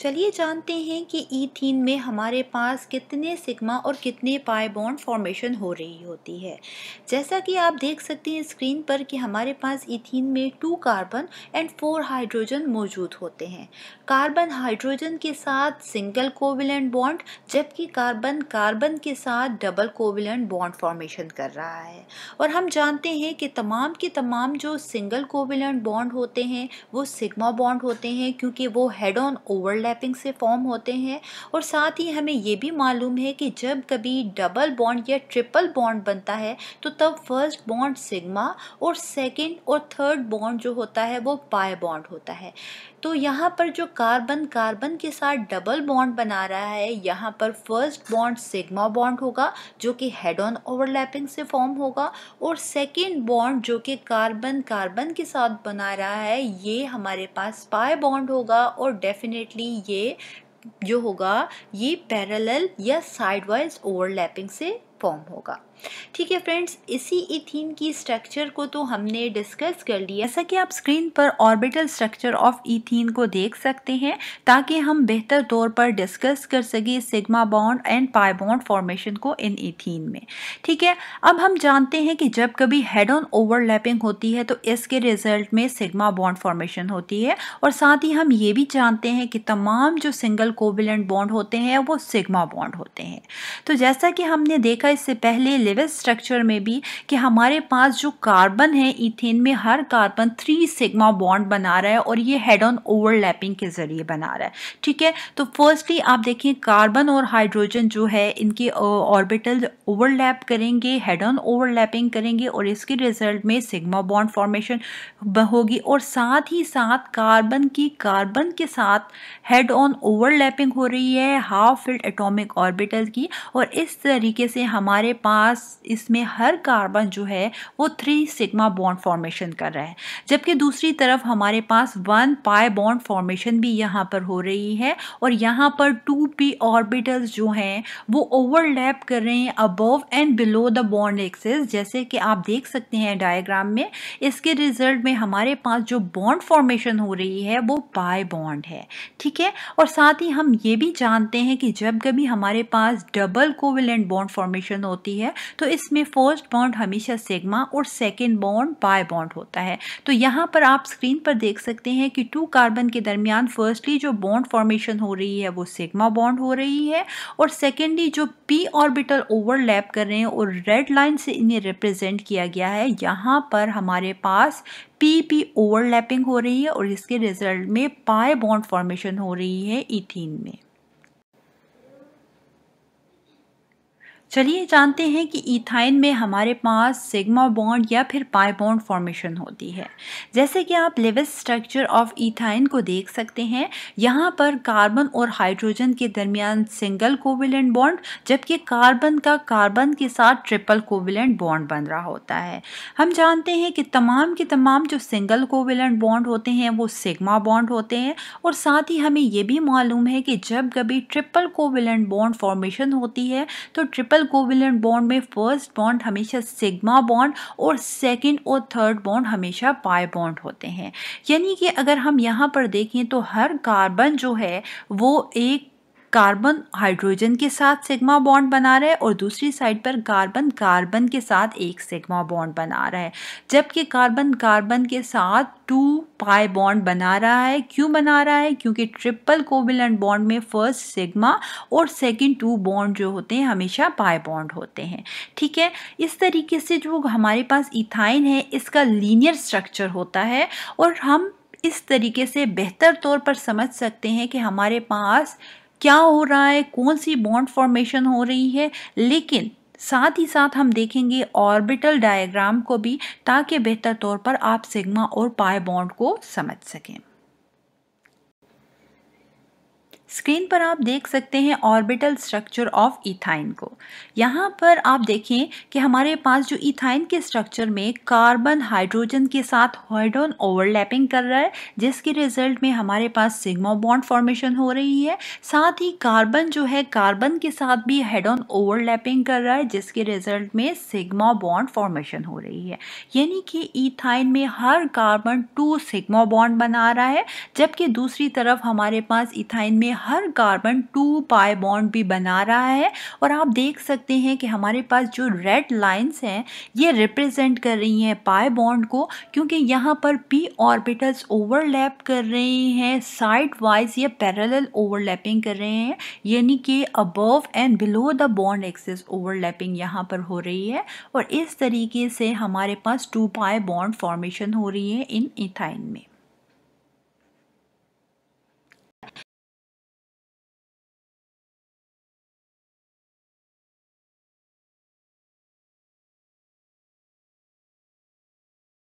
चलिए जानते हैं कि ईथीन में हमारे पास कितने सिग्मा और कितने पाई बॉन्ड फॉर्मेशन हो रही होती है जैसा कि आप देख सकते हैं स्क्रीन पर कि हमारे पास ईथीन में two carbon and four hydrogen मौजूद होते हैं कार्बन हाइड्रोजन के साथ सिंगल कोविलेंट बॉन्ड जबकि कार्बन कार्बन के साथ डबल कोविलेंट बॉन्ड फॉर्मेशन कर रहा है और हम जानते हैं कि तमाम के तमाम जो सिंगल कोविलेंट बॉन्ड होते हैं वो सिग्मा बॉन्ड होते हैं क्योंकि वो हेड ऑन ओवरलैप ओवरलैपिंग से फॉर्म होते हैं और साथ ही हमें ये भी मालूम है कि जब कभी डबल बॉन्ड या ट्रिपल बॉन्ड बनता है तो तब फर्स्ट बॉन्ड सिग्मा और सेकेंड और थर्ड बॉन्ड जो होता है वो पाए बॉन्ड होता है तो यहाँ पर जो कार्बन कार्बन के साथ डबल बॉन्ड बना रहा है यहाँ पर फर्स्ट बॉन्ड सिग्मा बॉन्ड होगा जो कि हेड ऑन ओवरलैपिंग से फॉर्म होगा और सेकेंड बॉन्ड जो कि कार्बन कार्बन के साथ बना रहा है ये हमारे पास पाए बॉन्ड होगा और डेफिनेटली ये जो होगा ये पैरेलल या साइडवाइज ओवरलैपिंग से फॉर्म होगा ठीक है फ्रेंड्स इसी इथीन की स्ट्रक्चर को तो हमने डिस्कस कर लिया जैसा कि आप स्क्रीन पर ऑर्बिटल स्ट्रक्चर ऑफ इथिन को देख सकते हैं ताकि हम बेहतर तौर पर डिस्कस कर सकें sigma bond and pi bond formation को इन इथिन e में ठीक है अब हम जानते हैं कि जब कभी हेड ऑन ओवरलैपिंग होती है तो इसके रिजल्ट में सिग्मा बॉन्ड फॉर्मेशन होती है और साथ ही हम ये भी जानते हैं कि तमाम जो सिंगल कोविलेंट बॉन्ड होते हैं वो सिग्मा बॉन्ड होते हैं तो जैसा कि हमने देखा इससे पहले लेवल स्ट्रक्चर में भी कि हमारे पास जो कार्बन है इथेन में हर कार्बन थ्री सिग्मा बॉन्ड बना रहा है और ये हेड ऑन ओवरलैपिंग के ज़रिए बना रहा है ठीक है तो फर्स्टली आप देखिए कार्बन और हाइड्रोजन जो है इनके ऑर्बिटल ओवरलैप करेंगे हेड ऑन ओवरलैपिंग करेंगे और इसके रिजल्ट में सिग्मा बॉन्ड फॉर्मेशन होगी और साथ ही साथ कार्बन की कार्बन के साथ हेड ऑन ओवरलैपिंग हो रही है हाफ फिल्ड एटॉमिक ऑर्बिटल की और इस तरीके से हमारे पास पास इसमें हर कार्बन जो है वो थ्री सिग्मा बॉन्ड फॉर्मेशन कर रहा है जबकि दूसरी तरफ हमारे पास वन पाई बॉन्ड फॉर्मेशन भी यहाँ पर हो रही है और यहाँ पर टू पी ऑर्बिटल्स जो हैं वो ओवरलैप कर रहे हैं above and below the bond axis जैसे कि आप देख सकते हैं डायग्राम में इसके रिजल्ट में हमारे पास जो बॉन्ड फॉर्मेशन हो रही है वो पाई बॉन्ड है ठीक है और साथ ही हम ये भी जानते हैं कि जब कभी हमारे पास डबल कोविलेंट बॉन्ड फॉर्मेशन होती है तो इसमें फर्स्ट बॉन्ड हमेशा सेगमा और सेकेंड बॉन्ड बाय बॉन्ड होता है तो यहाँ पर आप स्क्रीन पर देख सकते हैं कि टू कार्बन के दरमियान फर्स्टली जो बॉन्ड फॉर्मेशन हो रही है वो सेगमा बॉन्ड हो रही है और सेकेंडली जो पी ऑर्बिटल ओवरलैप कर रहे हैं और रेड लाइन से इन्हें रिप्रेजेंट किया गया है यहाँ पर हमारे पास पी पी ओवरलैपिंग हो रही है और इसके रिजल्ट में पाए बॉन्ड फॉर्मेशन हो रही है इथीन में चलिए जानते हैं कि इथाइन में हमारे पास सिग्मा बॉन्ड या फिर पाई बॉन्ड फॉर्मेशन होती है जैसे कि आप लेविस स्ट्रक्चर ऑफ इथाइन को देख सकते हैं यहाँ पर कार्बन और हाइड्रोजन के दरमियान सिंगल कोविलेंट बॉन्ड जबकि कार्बन का कार्बन के साथ ट्रिपल कोविलेंट बॉन्ड बन रहा होता है हम जानते हैं कि तमाम के तमाम जो सिंगल कोविलेंट बॉन्ड होते हैं वो सिग्मा बॉन्ड होते हैं और साथ ही हमें ये भी मालूम है कि जब कभी ट्रिपल कोविलेंट बॉन्ड फॉर्मेशन होती है तो ट्रिपल सिंगल कोविलेंट बॉन्ड में फर्स्ट बॉन्ड हमेशा सिग्मा बॉन्ड और सेकंड और थर्ड बॉन्ड हमेशा पाई बॉन्ड होते हैं यानी कि अगर हम यहाँ पर देखें तो हर कार्बन जो है वो एक कार्बन हाइड्रोजन के साथ सिग्मा बॉन्ड बना रहा है और दूसरी साइड पर कार्बन कार्बन के साथ एक सिग्मा बॉन्ड बना रहा है जबकि कार्बन कार्बन के साथ टू पाई बॉन्ड बना रहा है क्यों बना रहा है क्योंकि ट्रिपल कोविलेंट बॉन्ड में फर्स्ट सिग्मा और सेकंड टू बॉन्ड जो होते हैं हमेशा पाई बॉन्ड होते हैं ठीक है इस तरीके से जो हमारे पास इथाइन है इसका लीनियर स्ट्रक्चर होता है और हम इस तरीके से बेहतर तौर पर समझ सकते हैं कि हमारे पास क्या हो रहा है कौन सी बॉन्ड फॉर्मेशन हो रही है लेकिन साथ ही साथ हम देखेंगे ऑर्बिटल डायग्राम को भी ताकि बेहतर तौर पर आप सिग्मा और पाए बॉन्ड को समझ सकें स्क्रीन पर आप देख सकते हैं ऑर्बिटल स्ट्रक्चर ऑफ इथाइन को यहाँ पर आप देखें कि हमारे पास जो इथाइन के स्ट्रक्चर में कार्बन हाइड्रोजन के साथ हाइड्रोन ओवरलैपिंग कर रहा है जिसके रिजल्ट में हमारे पास सिग्मा बॉन्ड फॉर्मेशन हो रही है साथ ही कार्बन जो है कार्बन के साथ भी हाइड्रोन ओवरलैपिंग कर रहा है जिसके रिजल्ट में सिग्मा बॉन्ड फॉर्मेशन हो रही है यानी कि इथाइन में हर कार्बन टू सिग्मा बॉन्ड बना रहा है जबकि दूसरी तरफ हमारे पास इथाइन में हर कार्बन टू पाई बॉन्ड भी बना रहा है और आप देख सकते हैं कि हमारे पास जो रेड लाइंस हैं ये रिप्रेजेंट कर रही हैं पाई बॉन्ड को क्योंकि यहाँ पर पी ऑर्बिटल्स ओवरलैप कर रहे हैं साइड वाइज या पैरेलल ओवरलैपिंग कर रहे हैं यानी कि above and below the bond axis overlapping यहाँ पर हो रही है और इस तरीके से हमारे पास टू पाए बॉन्ड फॉर्मेशन हो रही है इन इथाइन में